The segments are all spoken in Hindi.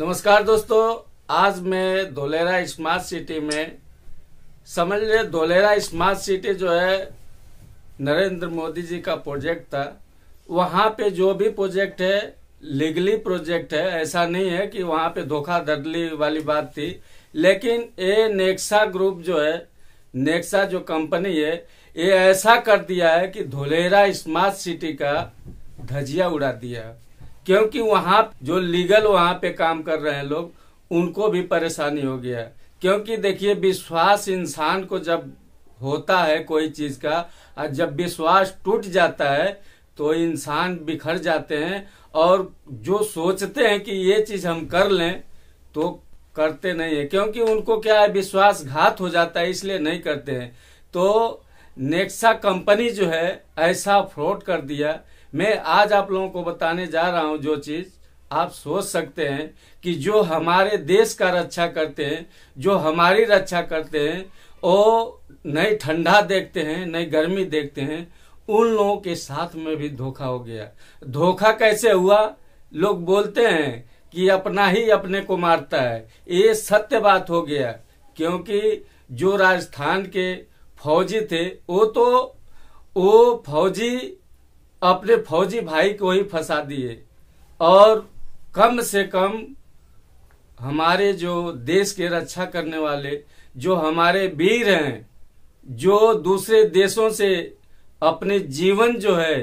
नमस्कार दोस्तों आज मैं धोलेरा स्मार्ट सिटी में समझ रहे धोलेरा स्मार्ट सिटी जो है नरेंद्र मोदी जी का प्रोजेक्ट था वहाँ पे जो भी प्रोजेक्ट है लीगली प्रोजेक्ट है ऐसा नहीं है कि वहाँ पे धड़ली वाली बात थी लेकिन ये नेक्सा ग्रुप जो है नेक्सा जो कंपनी है ये ऐसा कर दिया है कि धोलेरा स्मार्ट सिटी का धजिया उड़ा दिया क्योंकि वहाँ जो लीगल वहाँ पे काम कर रहे हैं लोग उनको भी परेशानी हो गया क्योंकि देखिए विश्वास इंसान को जब होता है कोई चीज का और जब विश्वास टूट जाता है तो इंसान बिखर जाते हैं और जो सोचते हैं कि ये चीज हम कर लें तो करते नहीं है क्योंकि उनको क्या है विश्वास घात हो जाता है इसलिए नहीं करते हैं तो नेक्सा कंपनी जो है ऐसा फ्रॉड कर दिया मैं आज आप लोगों को बताने जा रहा हूं जो चीज आप सोच सकते हैं कि जो हमारे देश का रक्षा करते हैं जो हमारी रक्षा करते हैं वो नहीं ठंडा देखते हैं नहीं गर्मी देखते हैं उन लोगों के साथ में भी धोखा हो गया धोखा कैसे हुआ लोग बोलते हैं कि अपना ही अपने को मारता है ये सत्य बात हो गया क्योंकि जो राजस्थान के फौजी थे वो तो वो फौजी अपने फौजी भाई को ही फंसा दिए और कम से कम हमारे जो देश के रक्षा करने वाले जो हमारे वीर हैं जो दूसरे देशों से अपने जीवन जो है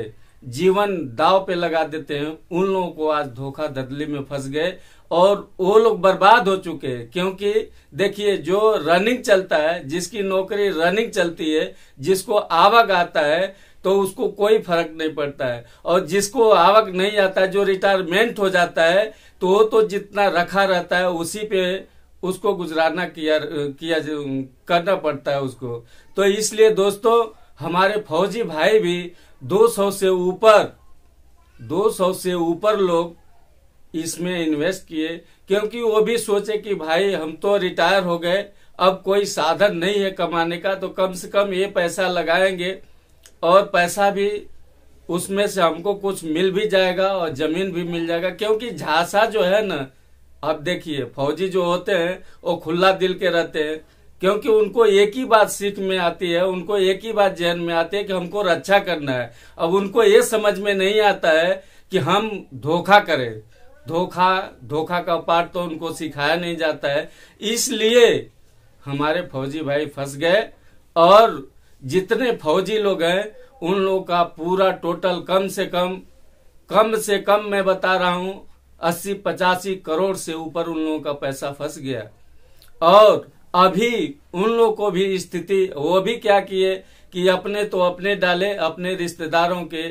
जीवन दाव पे लगा देते हैं उन लोगों को आज धोखा धदली में फंस गए और वो लोग बर्बाद हो चुके हैं क्योंकि देखिए जो रनिंग चलता है जिसकी नौकरी रनिंग चलती है जिसको आवक आता है तो उसको कोई फर्क नहीं पड़ता है और जिसको आवक नहीं आता जो रिटायरमेंट हो जाता है तो तो जितना रखा रहता है उसी पे उसको गुजराना किया किया करना पड़ता है उसको तो इसलिए दोस्तों हमारे फौजी भाई भी 200 से ऊपर 200 से ऊपर लोग इसमें इन्वेस्ट किए क्योंकि वो भी सोचे कि भाई हम तो रिटायर हो गए अब कोई साधन नहीं है कमाने का तो कम से कम ये पैसा लगाएंगे और पैसा भी उसमें से हमको कुछ मिल भी जाएगा और जमीन भी मिल जाएगा क्योंकि झांसा जो है ना अब देखिए फौजी जो होते हैं वो खुला दिल के रहते हैं क्योंकि उनको एक ही बात सीख में आती है उनको एक ही बात जहन में आती है कि हमको रक्षा करना है अब उनको ये समझ में नहीं आता है कि हम धोखा करें धोखा धोखा का पाठ तो उनको सिखाया नहीं जाता है इसलिए हमारे फौजी भाई फंस गए और जितने फौजी लोग हैं उन लोग का पूरा टोटल कम से कम कम से कम मैं बता रहा हूं अस्सी पचासी करोड़ से ऊपर उन लोगों का पैसा फंस गया और अभी उन लोग को भी स्थिति वो भी क्या किए कि अपने तो अपने डाले अपने रिश्तेदारों के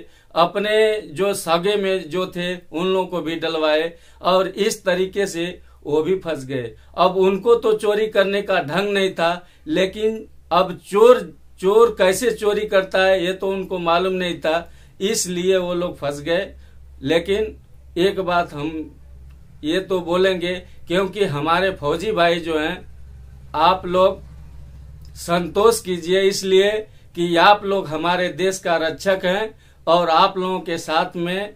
अपने जो सगे में जो थे उन लोगों को भी डलवाए और इस तरीके से वो भी फंस गए अब उनको तो चोरी करने का ढंग नहीं था लेकिन अब चोर चोर कैसे चोरी करता है ये तो उनको मालूम नहीं था इसलिए वो लोग फंस गए लेकिन एक बात हम ये तो बोलेंगे क्योंकि हमारे फौजी भाई जो हैं आप लोग संतोष कीजिए इसलिए कि आप लोग हमारे देश का रक्षक हैं और आप लोगों के साथ में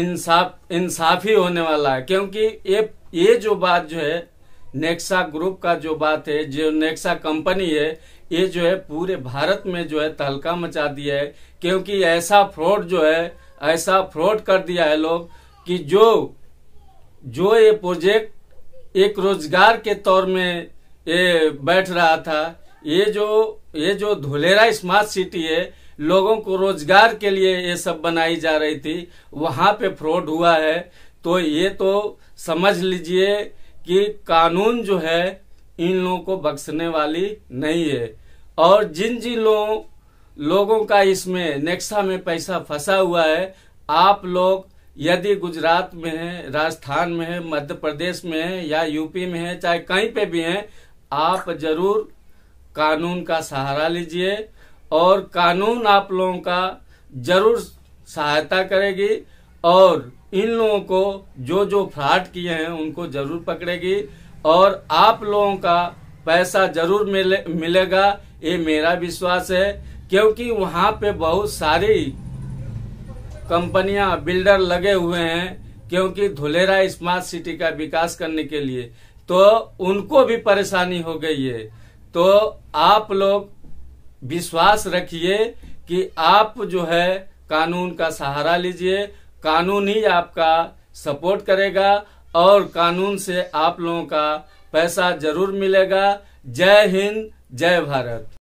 इंसाफ इंसाफी होने वाला है क्योंकि ये ये जो बात जो है नेक्सा ग्रुप का जो बात है जो नेक्सा कंपनी है ये जो है पूरे भारत में जो है तहलका मचा दिया है क्योंकि ऐसा फ्रॉड जो है ऐसा फ्रॉड कर दिया है लोग कि जो जो ये प्रोजेक्ट एक रोजगार के तौर में ये बैठ रहा था ये जो ये जो धुलेरा स्मार्ट सिटी है लोगों को रोजगार के लिए ये सब बनाई जा रही थी वहां पे फ्रॉड हुआ है तो ये तो समझ लीजिए कि कानून जो है इन लोगों को बख्शने वाली नहीं है और जिन जिन लोगों लोगों का इसमें नेक्सा में पैसा फंसा हुआ है आप लोग यदि गुजरात में है राजस्थान में है मध्य प्रदेश में है या यूपी में है चाहे कहीं पे भी हैं आप जरूर कानून का सहारा लीजिए और कानून आप लोगों का जरूर सहायता करेगी और इन लोगों को जो जो फ्रॉड किए हैं उनको जरूर पकड़ेगी और आप लोगों का पैसा जरूर मिले मिलेगा ये मेरा विश्वास है क्योंकि वहाँ पे बहुत सारी कंपनियां बिल्डर लगे हुए हैं क्योंकि धुलेरा स्मार्ट सिटी का विकास करने के लिए तो उनको भी परेशानी हो गई है तो आप लोग विश्वास रखिए कि आप जो है कानून का सहारा लीजिए कानून ही आपका सपोर्ट करेगा और कानून से आप लोगों का पैसा जरूर मिलेगा जय हिंद जय भारत